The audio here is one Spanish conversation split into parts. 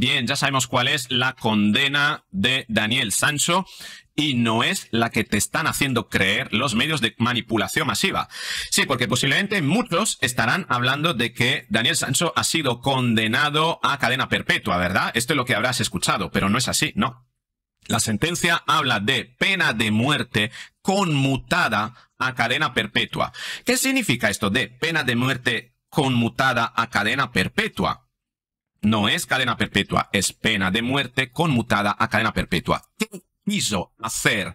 Bien, ya sabemos cuál es la condena de Daniel Sancho y no es la que te están haciendo creer los medios de manipulación masiva. Sí, porque posiblemente muchos estarán hablando de que Daniel Sancho ha sido condenado a cadena perpetua, ¿verdad? Esto es lo que habrás escuchado, pero no es así, no. La sentencia habla de pena de muerte conmutada a cadena perpetua. ¿Qué significa esto de pena de muerte conmutada a cadena perpetua? no es cadena perpetua, es pena de muerte conmutada a cadena perpetua. ¿Qué quiso hacer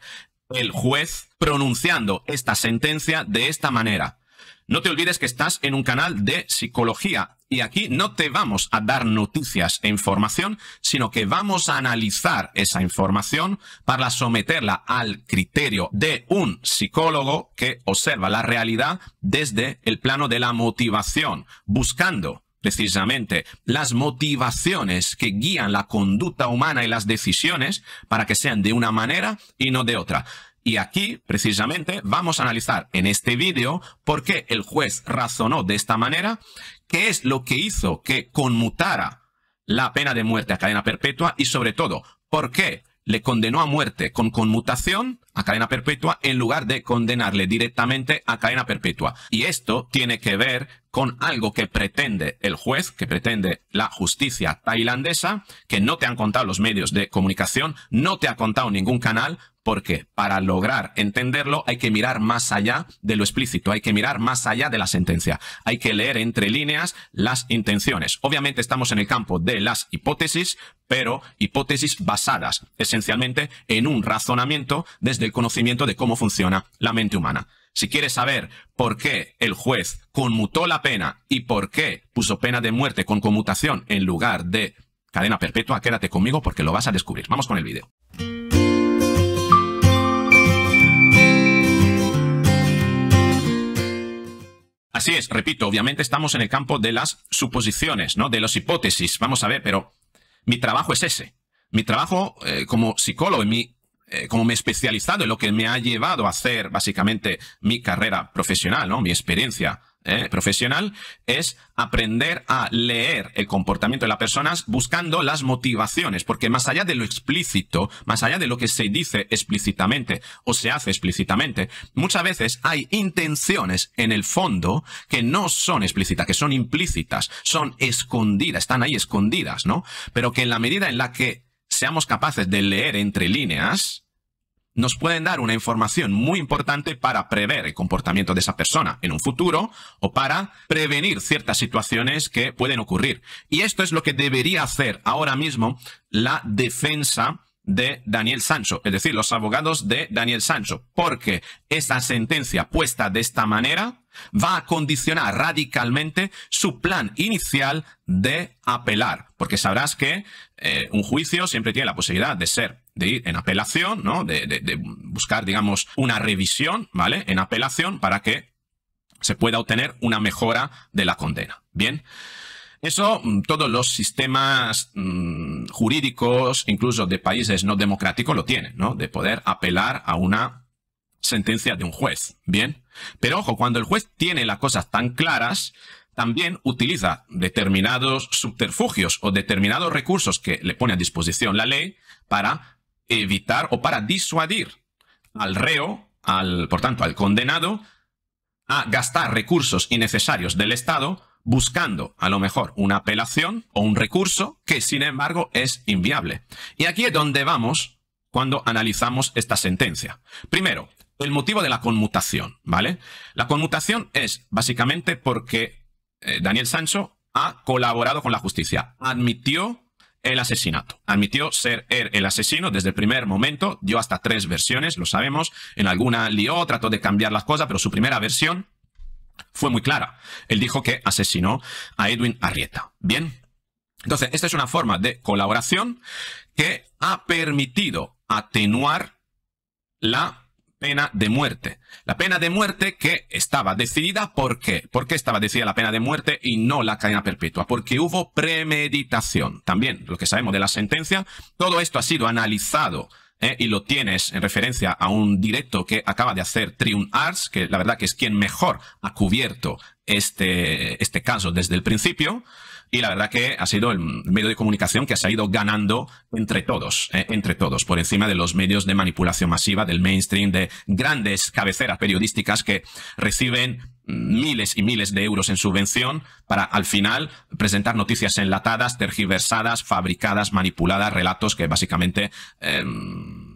el juez pronunciando esta sentencia de esta manera? No te olvides que estás en un canal de psicología y aquí no te vamos a dar noticias e información, sino que vamos a analizar esa información para someterla al criterio de un psicólogo que observa la realidad desde el plano de la motivación, buscando precisamente las motivaciones que guían la conducta humana y las decisiones para que sean de una manera y no de otra. Y aquí, precisamente, vamos a analizar en este vídeo por qué el juez razonó de esta manera, qué es lo que hizo que conmutara la pena de muerte a cadena perpetua y, sobre todo, por qué le condenó a muerte con conmutación a cadena perpetua en lugar de condenarle directamente a cadena perpetua. Y esto tiene que ver con algo que pretende el juez, que pretende la justicia tailandesa, que no te han contado los medios de comunicación, no te ha contado ningún canal, porque para lograr entenderlo hay que mirar más allá de lo explícito, hay que mirar más allá de la sentencia, hay que leer entre líneas las intenciones. Obviamente estamos en el campo de las hipótesis, pero hipótesis basadas esencialmente en un razonamiento desde el conocimiento de cómo funciona la mente humana. Si quieres saber por qué el juez conmutó la pena y por qué puso pena de muerte con conmutación en lugar de cadena perpetua, quédate conmigo porque lo vas a descubrir. Vamos con el vídeo. Así es, repito, obviamente estamos en el campo de las suposiciones, ¿no? De las hipótesis. Vamos a ver, pero mi trabajo es ese. Mi trabajo eh, como psicólogo y mi eh, como me he especializado en lo que me ha llevado a hacer básicamente mi carrera profesional, ¿no? mi experiencia eh, profesional, es aprender a leer el comportamiento de las personas buscando las motivaciones, porque más allá de lo explícito, más allá de lo que se dice explícitamente o se hace explícitamente, muchas veces hay intenciones en el fondo que no son explícitas, que son implícitas, son escondidas, están ahí escondidas, ¿no? Pero que en la medida en la que seamos capaces de leer entre líneas, nos pueden dar una información muy importante para prever el comportamiento de esa persona en un futuro o para prevenir ciertas situaciones que pueden ocurrir. Y esto es lo que debería hacer ahora mismo la defensa de Daniel Sancho, es decir, los abogados de Daniel Sancho, porque esta sentencia puesta de esta manera va a condicionar radicalmente su plan inicial de apelar, porque sabrás que eh, un juicio siempre tiene la posibilidad de ser, de ir en apelación, ¿no? De, de buscar, digamos, una revisión, ¿vale? En apelación para que se pueda obtener una mejora de la condena. Bien. Eso mm, todos los sistemas mm, jurídicos, incluso de países no democráticos, lo tienen, ¿no? De poder apelar a una sentencia de un juez, ¿bien? Pero ojo, cuando el juez tiene las cosas tan claras, también utiliza determinados subterfugios o determinados recursos que le pone a disposición la ley para evitar o para disuadir al reo, al, por tanto, al condenado, a gastar recursos innecesarios del Estado buscando a lo mejor una apelación o un recurso que sin embargo es inviable. Y aquí es donde vamos cuando analizamos esta sentencia. Primero, el motivo de la conmutación, ¿vale? La conmutación es básicamente porque eh, Daniel Sancho ha colaborado con la justicia, admitió el asesinato. Admitió ser el asesino desde el primer momento, dio hasta tres versiones, lo sabemos, en alguna lió, trató de cambiar las cosas, pero su primera versión fue muy clara. Él dijo que asesinó a Edwin Arrieta. Bien. Entonces, esta es una forma de colaboración que ha permitido atenuar la pena de muerte. La pena de muerte que estaba decidida, ¿por qué? ¿Por qué estaba decidida la pena de muerte y no la cadena perpetua? Porque hubo premeditación. También, lo que sabemos de la sentencia, todo esto ha sido analizado ¿eh? y lo tienes en referencia a un directo que acaba de hacer Triumph Arts, que la verdad que es quien mejor ha cubierto este, este caso desde el principio y la verdad que ha sido el medio de comunicación que se ha ido ganando entre todos, eh, entre todos, por encima de los medios de manipulación masiva, del mainstream, de grandes cabeceras periodísticas que reciben miles y miles de euros en subvención para al final presentar noticias enlatadas, tergiversadas, fabricadas, manipuladas, relatos que básicamente eh,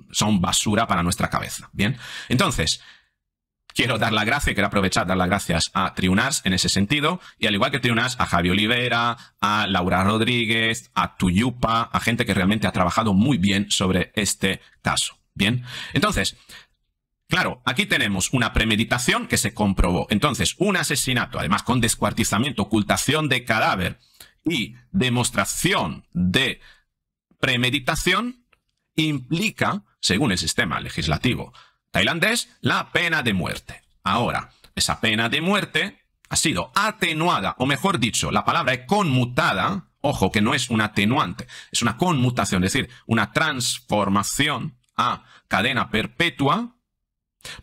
son basura para nuestra cabeza. Bien, entonces, quiero dar las gracias, quiero aprovechar, dar las gracias a Triunars en ese sentido, y al igual que Triunars, a Javier Olivera, a Laura Rodríguez, a Tuyupa, a gente que realmente ha trabajado muy bien sobre este caso. Bien, entonces, Claro, aquí tenemos una premeditación que se comprobó. Entonces, un asesinato, además con descuartizamiento, ocultación de cadáver y demostración de premeditación, implica, según el sistema legislativo tailandés la pena de muerte. Ahora, esa pena de muerte ha sido atenuada, o mejor dicho, la palabra es conmutada, ojo que no es un atenuante, es una conmutación, es decir, una transformación a cadena perpetua.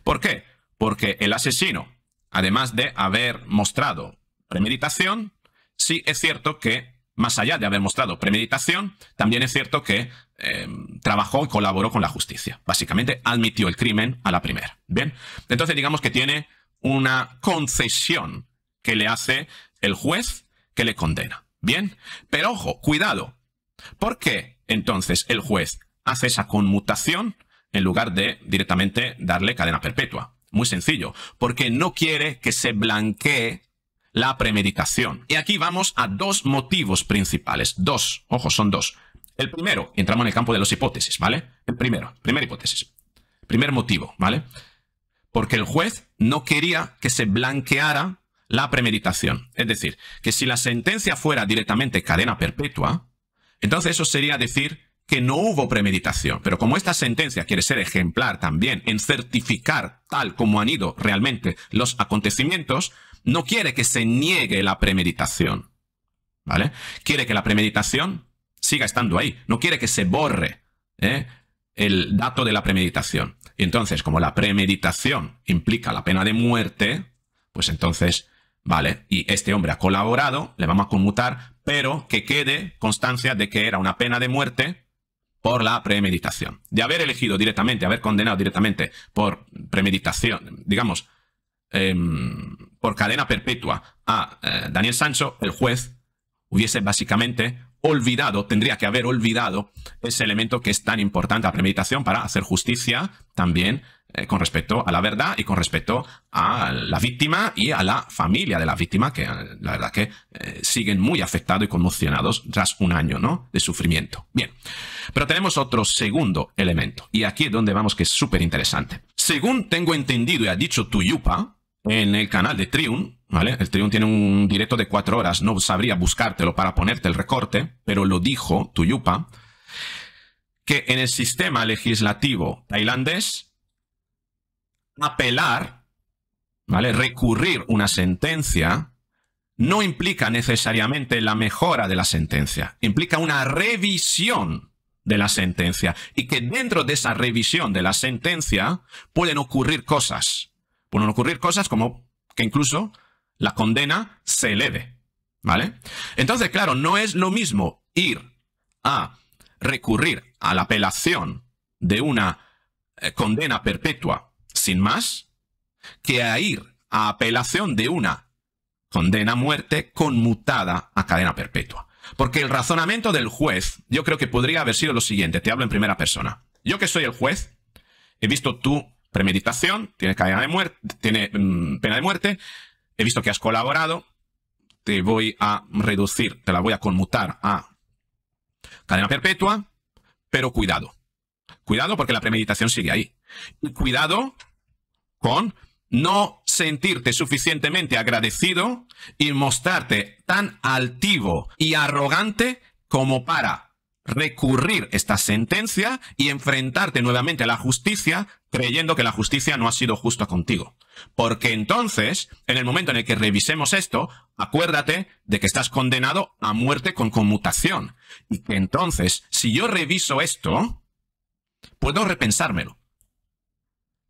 ¿Por qué? Porque el asesino, además de haber mostrado premeditación, sí es cierto que más allá de haber mostrado premeditación, también es cierto que eh, trabajó y colaboró con la justicia. Básicamente admitió el crimen a la primera. Bien, entonces digamos que tiene una concesión que le hace el juez que le condena. Bien, pero ojo, cuidado. ¿Por qué entonces el juez hace esa conmutación en lugar de directamente darle cadena perpetua? Muy sencillo, porque no quiere que se blanquee la premeditación. Y aquí vamos a dos motivos principales. Dos, ojo, son dos. El primero, entramos en el campo de las hipótesis, ¿vale? El primero, primera hipótesis. Primer motivo, ¿vale? Porque el juez no quería que se blanqueara la premeditación. Es decir, que si la sentencia fuera directamente cadena perpetua, entonces eso sería decir que no hubo premeditación. Pero como esta sentencia quiere ser ejemplar también en certificar tal como han ido realmente los acontecimientos, no quiere que se niegue la premeditación. ¿Vale? Quiere que la premeditación siga estando ahí. No quiere que se borre ¿eh? el dato de la premeditación. Y entonces, como la premeditación implica la pena de muerte, pues entonces, vale, y este hombre ha colaborado, le vamos a conmutar, pero que quede constancia de que era una pena de muerte por la premeditación. De haber elegido directamente, haber condenado directamente por premeditación, digamos, em, por cadena perpetua a eh, Daniel Sancho, el juez hubiese básicamente olvidado, tendría que haber olvidado ese elemento que es tan importante, a premeditación, para hacer justicia también eh, con respecto a la verdad y con respecto a la víctima y a la familia de la víctima, que la verdad que eh, siguen muy afectados y conmocionados tras un año ¿no? de sufrimiento. Bien, pero tenemos otro segundo elemento, y aquí es donde vamos que es súper interesante. Según tengo entendido y ha dicho Tuyupa, en el canal de Trium, ¿vale? El Trium tiene un directo de cuatro horas, no sabría buscártelo para ponerte el recorte, pero lo dijo Tuyupa, que en el sistema legislativo tailandés, apelar, ¿vale? Recurrir una sentencia no implica necesariamente la mejora de la sentencia, implica una revisión de la sentencia y que dentro de esa revisión de la sentencia pueden ocurrir cosas Pueden ocurrir cosas como que incluso la condena se eleve, ¿vale? Entonces, claro, no es lo mismo ir a recurrir a la apelación de una eh, condena perpetua sin más que a ir a apelación de una condena a muerte conmutada a cadena perpetua. Porque el razonamiento del juez, yo creo que podría haber sido lo siguiente, te hablo en primera persona. Yo que soy el juez, he visto tú premeditación, cadena de muerte, tiene mm, pena de muerte, he visto que has colaborado, te voy a reducir, te la voy a conmutar a cadena perpetua, pero cuidado. Cuidado porque la premeditación sigue ahí. Y cuidado con no sentirte suficientemente agradecido y mostrarte tan altivo y arrogante como para recurrir esta sentencia y enfrentarte nuevamente a la justicia creyendo que la justicia no ha sido justa contigo. Porque entonces, en el momento en el que revisemos esto, acuérdate de que estás condenado a muerte con conmutación. Y que entonces, si yo reviso esto, puedo repensármelo.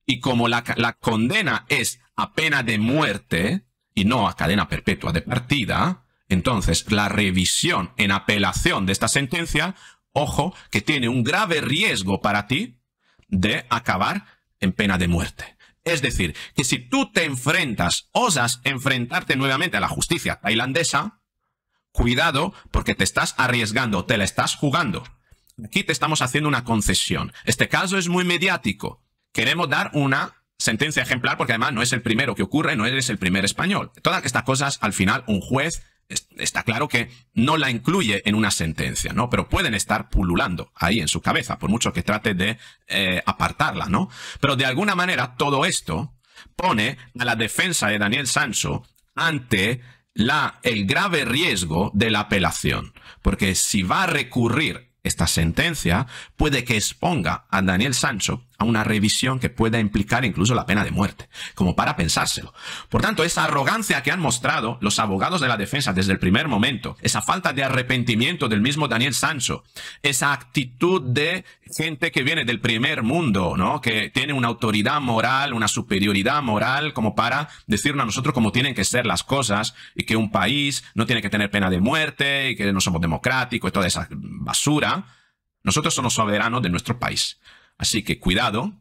Y como la, la condena es a pena de muerte y no a cadena perpetua de partida, entonces, la revisión en apelación de esta sentencia, ojo, que tiene un grave riesgo para ti de acabar en pena de muerte. Es decir, que si tú te enfrentas, osas enfrentarte nuevamente a la justicia tailandesa, cuidado porque te estás arriesgando, te la estás jugando. Aquí te estamos haciendo una concesión. Este caso es muy mediático. Queremos dar una sentencia ejemplar porque además no es el primero que ocurre, no eres el primer español. Todas estas cosas, al final, un juez está claro que no la incluye en una sentencia, ¿no? Pero pueden estar pululando ahí en su cabeza, por mucho que trate de eh, apartarla, ¿no? Pero de alguna manera todo esto pone a la defensa de Daniel Sancho ante la, el grave riesgo de la apelación, porque si va a recurrir esta sentencia, puede que exponga a Daniel Sancho a una revisión que pueda implicar incluso la pena de muerte, como para pensárselo. Por tanto, esa arrogancia que han mostrado los abogados de la defensa desde el primer momento, esa falta de arrepentimiento del mismo Daniel Sancho, esa actitud de gente que viene del primer mundo, ¿no? Que tiene una autoridad moral, una superioridad moral, como para decirnos a nosotros cómo tienen que ser las cosas y que un país no tiene que tener pena de muerte y que no somos democráticos y toda esa basura. Nosotros somos soberanos de nuestro país. Así que cuidado,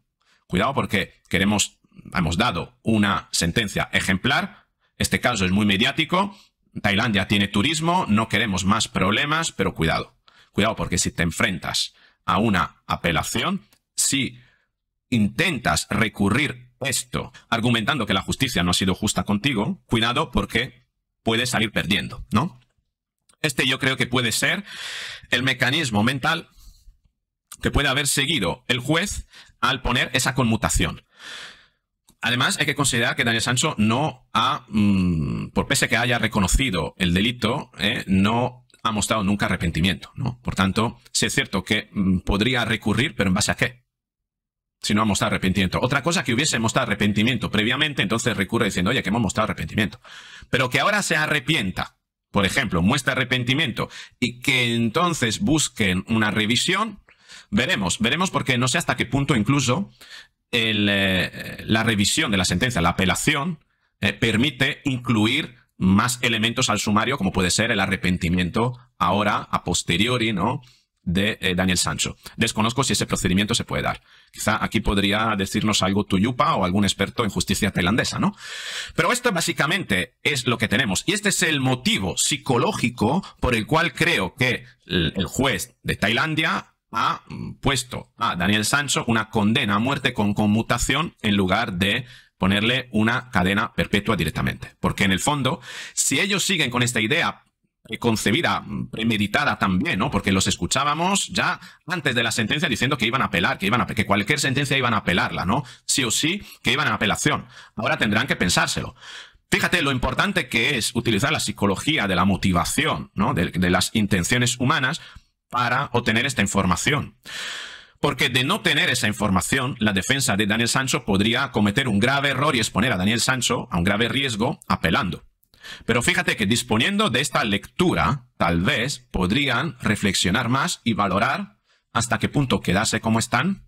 cuidado porque queremos, hemos dado una sentencia ejemplar. Este caso es muy mediático. Tailandia tiene turismo, no queremos más problemas, pero cuidado. Cuidado porque si te enfrentas a una apelación, si intentas recurrir esto argumentando que la justicia no ha sido justa contigo, cuidado porque puedes salir perdiendo, ¿no? Este yo creo que puede ser el mecanismo mental que puede haber seguido el juez al poner esa conmutación. Además, hay que considerar que Daniel Sancho no ha, mm, por pese que haya reconocido el delito, ¿eh? no ha mostrado nunca arrepentimiento. Por tanto, sí es cierto que mm, podría recurrir, pero ¿en base a qué? Si no ha mostrado arrepentimiento. Otra cosa que hubiese mostrado arrepentimiento previamente, entonces recurre diciendo, oye, que hemos mostrado arrepentimiento. Pero que ahora se arrepienta, por ejemplo, muestra arrepentimiento y que entonces busquen una revisión, Veremos, veremos porque no sé hasta qué punto incluso eh, la revisión de la sentencia, la apelación, eh, permite incluir más elementos al sumario, como puede ser el arrepentimiento ahora, a posteriori, ¿no? de eh, Daniel Sancho. Desconozco si ese procedimiento se puede dar. Quizá aquí podría decirnos algo Tuyupa o algún experto en justicia tailandesa, ¿no? Pero esto básicamente es lo que tenemos. Y este es el motivo psicológico por el cual creo que el juez de Tailandia ha puesto a Daniel Sancho una condena a muerte con conmutación en lugar de ponerle una cadena perpetua directamente. Porque en el fondo, si ellos siguen con esta idea concebida, premeditada también, ¿no? Porque los escuchábamos ya antes de la sentencia diciendo que iban a apelar, que iban a, que cualquier sentencia iban a apelarla, ¿no? Sí o sí, que iban a apelación. Ahora tendrán que pensárselo. Fíjate lo importante que es utilizar la psicología de la motivación, ¿no? de, de las intenciones humanas para obtener esta información. Porque de no tener esa información, la defensa de Daniel Sancho podría cometer un grave error y exponer a Daniel Sancho a un grave riesgo apelando. Pero fíjate que disponiendo de esta lectura, tal vez podrían reflexionar más y valorar hasta qué punto quedase como están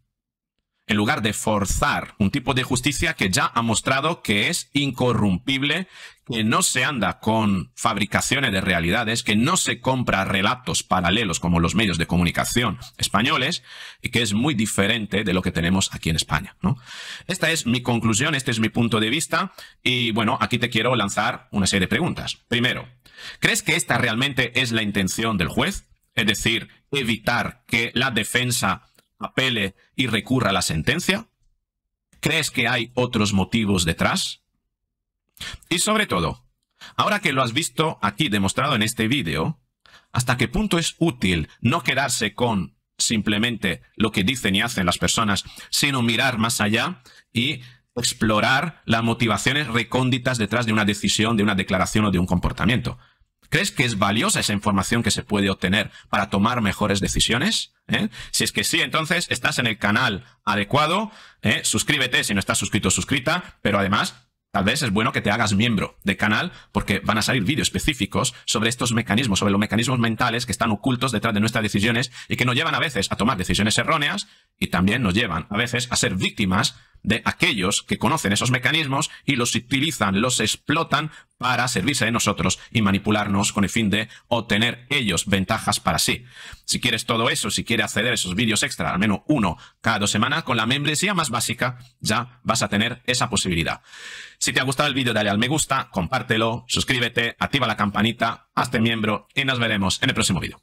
en lugar de forzar un tipo de justicia que ya ha mostrado que es incorrumpible, que no se anda con fabricaciones de realidades, que no se compra relatos paralelos como los medios de comunicación españoles, y que es muy diferente de lo que tenemos aquí en España. ¿no? Esta es mi conclusión, este es mi punto de vista, y bueno, aquí te quiero lanzar una serie de preguntas. Primero, ¿crees que esta realmente es la intención del juez? Es decir, evitar que la defensa apele y recurra a la sentencia? ¿Crees que hay otros motivos detrás? Y sobre todo, ahora que lo has visto aquí demostrado en este vídeo, ¿hasta qué punto es útil no quedarse con simplemente lo que dicen y hacen las personas, sino mirar más allá y explorar las motivaciones recónditas detrás de una decisión, de una declaración o de un comportamiento? ¿Crees que es valiosa esa información que se puede obtener para tomar mejores decisiones? ¿Eh? Si es que sí, entonces estás en el canal adecuado, ¿eh? suscríbete si no estás suscrito, suscrita, pero además Tal vez es bueno que te hagas miembro del canal porque van a salir vídeos específicos sobre estos mecanismos, sobre los mecanismos mentales que están ocultos detrás de nuestras decisiones y que nos llevan a veces a tomar decisiones erróneas y también nos llevan a veces a ser víctimas de aquellos que conocen esos mecanismos y los utilizan, los explotan para servirse de nosotros y manipularnos con el fin de obtener ellos ventajas para sí. Si quieres todo eso, si quieres acceder a esos vídeos extra, al menos uno cada dos semanas, con la membresía más básica ya vas a tener esa posibilidad. Si te ha gustado el vídeo, dale al me gusta, compártelo, suscríbete, activa la campanita, hazte miembro y nos veremos en el próximo vídeo.